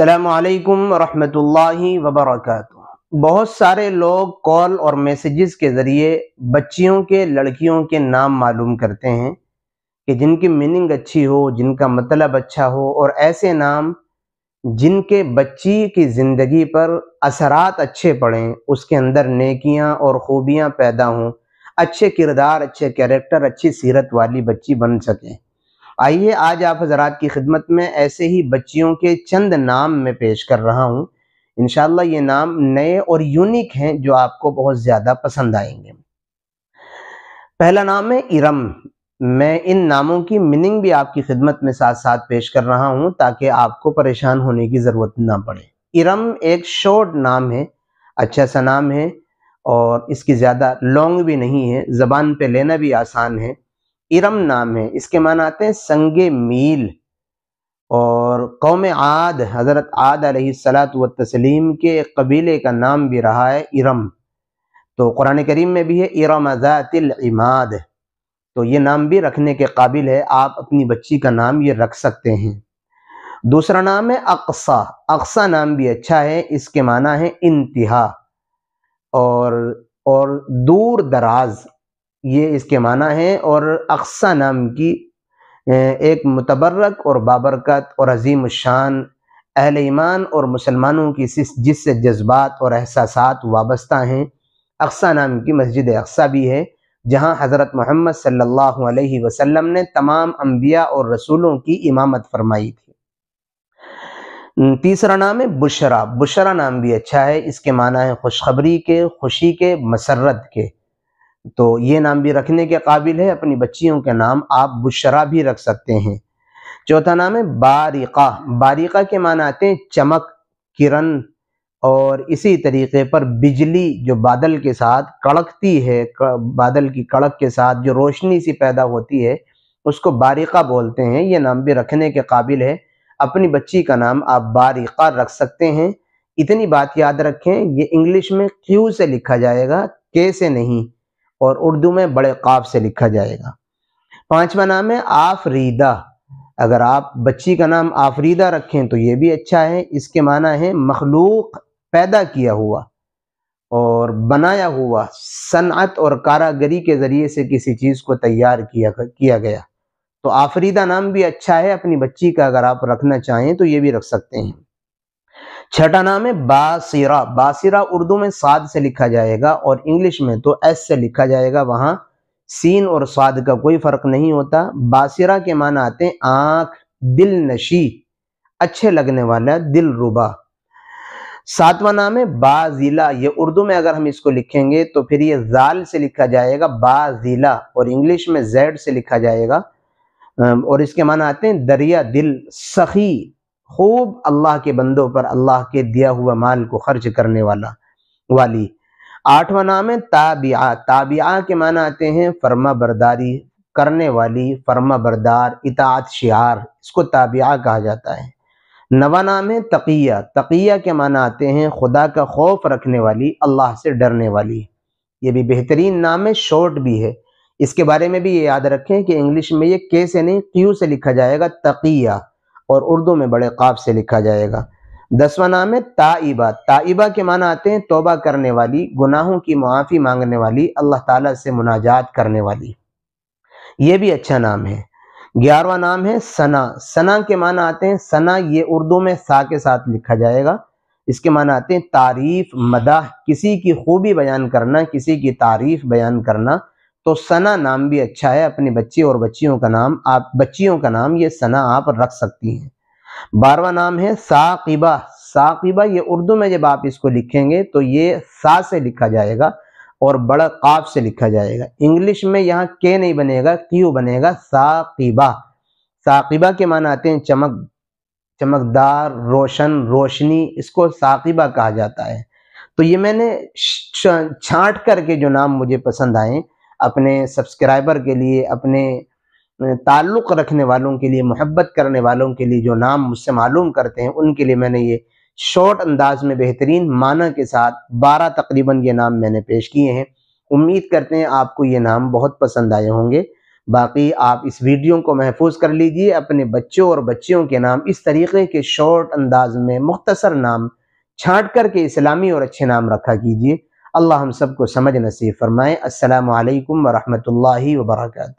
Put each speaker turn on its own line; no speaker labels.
अल्लाम वरहमतुल्लाहि वबरकatuh बहुत सारे लोग कॉल और मैसेजेस के ज़रिए बच्चियों के लड़कियों के नाम मालूम करते हैं कि जिनकी मीनिंग अच्छी हो जिनका मतलब अच्छा हो और ऐसे नाम जिनके बच्ची की ज़िंदगी पर असरात अच्छे पड़ें उसके अंदर नेकियां और ख़ूबियां पैदा हों अच्छे किरदार अच्छे कैरेक्टर अच्छी सीरत वाली बच्ची बन सकें आइए आज आप हजरात की खिदमत में ऐसे ही बच्चियों के चंद नाम में पेश कर रहा हूँ इन ये नाम नए और यूनिक हैं जो आपको बहुत ज़्यादा पसंद आएंगे पहला नाम है इरम मैं इन नामों की मीनिंग भी आपकी खिदमत में साथ साथ पेश कर रहा हूँ ताकि आपको परेशान होने की ज़रूरत ना पड़े इरम एक शॉर्ट नाम है अच्छा सा नाम है और इसकी ज़्यादा लॉन्ग भी नहीं है ज़बान पे लेना भी आसान है इरम नाम है इसके माना आते हैं संग मील और कौम आद हज़रत आद सलात व तस्लीम के कबीले का नाम भी रहा है इरम तो कुरान करीम में भी है इरम ज़ातिल इमाद तो ये नाम भी रखने के काबिल है आप अपनी बच्ची का नाम ये रख सकते हैं दूसरा नाम है अक्सा अक्सा नाम भी अच्छा है इसके माना है इंतहा और और दूर दराज ये इसके माना है और अक्सा नाम की एक मतबरक और बाबरकत और अजीम शान अहल ईमान और मुसलमानों की जिससे जज्बात और एहसास वाबस्ता हैं अक्सा नाम की मस्जिद अक्सा भी है जहां हज़रत मोहम्मद सल्लल्लाहु अलैहि वसल्लम ने तमाम अम्बिया और रसूलों की इमामत फरमाई थी तीसरा नाम है बुशरा बुशरा नाम भी अच्छा है इसके माना है खुशखबरी के खुशी के मसरत के तो ये नाम भी रखने के काबिल है अपनी बच्चियों के नाम आप बुशरा भी रख सकते हैं चौथा नाम है बारिका बारिका के मान आते हैं चमक किरण और इसी तरीके पर बिजली जो बादल के साथ कड़कती है बादल की कड़क के साथ जो रोशनी सी पैदा होती है उसको बारिका बोलते हैं ये नाम भी रखने के काबिल है अपनी बच्ची का नाम आप बारिका रख सकते हैं इतनी बात याद रखें ये इंग्लिश में क्यू से लिखा जाएगा के से नहीं और उर्दू में बड़े काफ से लिखा जाएगा पांचवा नाम है आफरीदा अगर आप बच्ची का नाम आफरीदा रखें तो ये भी अच्छा है इसके माना है मखलूक पैदा किया हुआ और बनाया हुआ सनत और कारागरी के ज़रिए से किसी चीज़ को तैयार किया किया गया तो आफरीदा नाम भी अच्छा है अपनी बच्ची का अगर आप रखना चाहें तो ये भी रख सकते हैं छठा नाम है बासिरा बासिरा उर्दू में साद से लिखा जाएगा और इंग्लिश में तो एस से लिखा जाएगा वहाँ सीन और स्वाद का कोई फर्क नहीं होता बासिरा के मान आते हैं आँख दिल नशी अच्छे लगने वाला दिल रुबा सातवां नाम है बाजिला ये उर्दू में अगर हम इसको लिखेंगे तो फिर ये जाल से लिखा जाएगा बाजिला और इंग्लिश में जेड से लिखा जाएगा और इसके माना आते हैं दरिया दिल सखी खूब अल्लाह के बंदों पर अल्लाह के दिया हुआ माल को खर्च करने वाला वाली आठवां नाम है ताबिया ताबिया के माना आते हैं फर्मा बरदारी करने वाली फर्मा बरदार इतात शार इसको ताबिया कहा जाता है नवा नाम है तकिया तकिया के माना आते हैं खुदा का खौफ रखने वाली अल्लाह से डरने वाली ये भी बेहतरीन नाम है शॉर्ट भी है इसके बारे में भी ये याद रखें कि इंग्लिश में ये कैसे नहीं क्यू से लिखा जाएगा तकिया और उर्दू में बड़े काब से लिखा जाएगा दसवा नाम है ताइबा ताइबा के माना आते हैं तोबा करने वाली गुनाहों की मुआफ़ी मांगने वाली अल्लाह ताला से मुनाजात करने वाली ये भी अच्छा नाम है ग्यारहवा नाम है सना सना के माना आते हैं सना ये उर्दू में सा के साथ लिखा जाएगा इसके माना आते हैं तारीफ मदाह किसी की खूबी बयान करना किसी की तारीफ बयान करना तो सना नाम भी अच्छा है अपने बच्चे और बच्चियों का नाम आप बच्चियों का नाम ये सना आप रख सकती हैं बारवा नाम है साकिबा साकिबा ये उर्दू में जब आप इसको लिखेंगे तो ये सा से लिखा जाएगा और बड़ा काफ से लिखा जाएगा इंग्लिश में यहाँ के नहीं बनेगा क्यू बनेगा साकिबा साकिबा के मान आते हैं चमक चमकदार रोशन रोशनी इसको साकिबा कहा जाता है तो ये मैंने छांट करके जो नाम मुझे पसंद आए अपने सब्सक्राइबर के लिए अपने ताल्लुक़ रखने वालों के लिए मोहब्बत करने वालों के लिए जो नाम मुझसे मालूम करते हैं उनके लिए मैंने ये शॉर्ट अंदाज में बेहतरीन माना के साथ बारह तकरीबन ये नाम मैंने पेश किए हैं उम्मीद करते हैं आपको ये नाम बहुत पसंद आए होंगे बाकी आप इस वीडियो को महफूज कर लीजिए अपने बच्चों और बच्चियों के नाम इस तरीके के शॉर्ट अंदाज में मुख्तसर नाम छाँट करके इस्लामी और अच्छे नाम रखा कीजिए अल्लाह हम सबको समझ नसीब फरमाएँ असलकम वरहमल वर्का